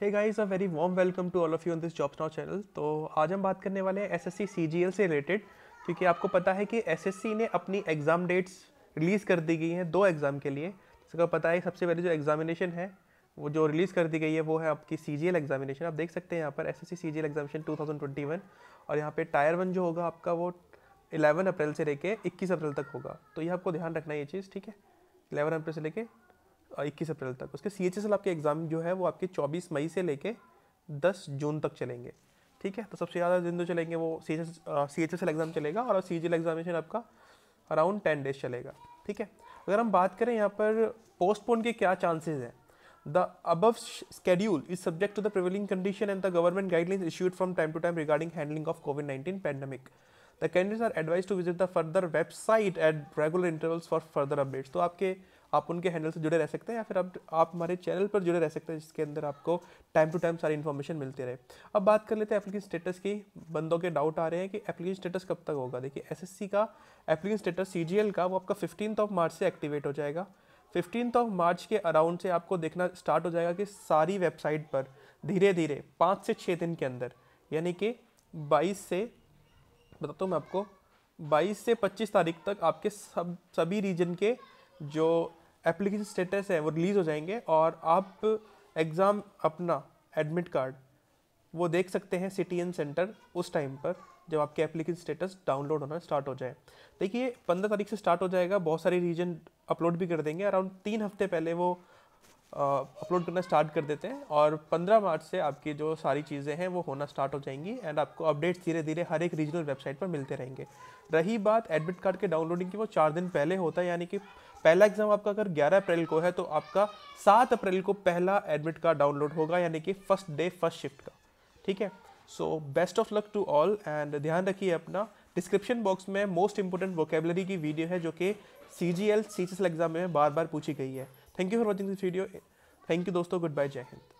hey guys a very warm welcome to all of you on this jobs now channel तो आज हम बात करने वाले हैं एसएससी सीजीएल से रिलेटेड क्योंकि आपको पता है कि एसएससी ने अपनी एग्ज़ाम डेट्स रिलीज़ कर दी गई हैं दो एग्ज़ाम के लिए जिसको पता है सबसे पहले जो एग्जामिनेशन है वो जो रिलीज़ कर दी गई है वो है आपकी सी जी एल एग्जामिनेशन आप देख सकते हैं यहाँ पर S S C C G L examination two thousand twenty one और यहाँ पर टायर वन जो होगा आपका वो इलेवन अप्रैल से लेके इक्कीस अप्रैल तक होगा तो ये आपको ध्यान रखना ये चीज़ ठीक है इलेवन अप्रैल से लेके इक्कीस अप्रैल तक उसके सी एच एस एल आपके एग्ज़ाम जो है वो आपके चौबीस मई से लेके दस जून तक चलेंगे ठीक है तो सबसे ज़्यादा दिन जो चलेंगे वो C H C H S L exam चलेगा और सी जी एल एग्जामिनेशन आपका अराउंड टेन डेज चलेगा ठीक है अगर हम बात करें यहाँ पर पोस्टपोन के क्या चांसेज हैं the above schedule is subject to the prevailing condition and the government guidelines issued from time to time regarding handling of COVID nineteen pandemic the candidates are advise to visit the further website at regular intervals for further updates तो आपके आप उनके handle से जुड़े रह सकते हैं या फिर आप आप हमारे चैनल पर जुड़े रह सकते हैं जिसके अंदर आपको टाइम टू टाइम सारी इन्फॉर्मेशन मिलती रहे अब बात कर लेते हैं एप्लीकेशन स्टेटस की बंदों के डाउट आ रहे हैं कि एप्लीकेशन स्टेटस कब तक होगा देखिए एसएससी का एप्लीकेशन स्टेटस एल का वो आपका फिफ्टीन ऑफ मार्च से एक्टिवेट हो जाएगा फिफ्टीन ऑफ मार्च के अराउंड से आपको देखना स्टार्ट हो जाएगा कि सारी वेबसाइट पर धीरे धीरे पाँच से छः दिन के अंदर यानी कि बाईस से बताता हूँ मैं आपको 22 से 25 तारीख तक आपके सब सभी रीजन के जो एप्लीकेशन स्टेटस है वो रिलीज़ हो जाएंगे और आप एग्ज़ाम अपना एडमिट कार्ड वो देख सकते हैं सिटी एन सेंटर उस टाइम पर जब आपके एप्लीकेशन स्टेटस डाउनलोड होना स्टार्ट हो जाए देखिए पंद्रह तारीख से स्टार्ट हो जाएगा बहुत सारे रीजन अपलोड भी कर देंगे अराउंड तीन हफ्ते पहले वो अपलोड करना स्टार्ट कर देते हैं और 15 मार्च से आपकी जो सारी चीज़ें हैं वो होना स्टार्ट हो जाएंगी एंड आपको अपडेट्स धीरे धीरे हर एक रीजनल वेबसाइट पर मिलते रहेंगे रही बात एडमिट कार्ड के डाउनलोडिंग की वो चार दिन पहले होता है यानी कि पहला एग्ज़ाम आपका अगर 11 अप्रैल को है तो आपका 7 अप्रैल को पहला एडमिट कार्ड डाउनलोड होगा यानी कि फर्स्ट डे फर्स्ट शिफ्ट का ठीक है so best of luck to all and ध्यान रखिए अपना डिस्क्रिप्शन बॉक्स में मोस्ट इंपॉर्टेंट वोकेबलरी की वीडियो है जो कि सी जी एल सी एग्ज़ाम में बार बार पूछी गई है thank you for watching this video thank you दोस्तों गुड बाय जय हिंद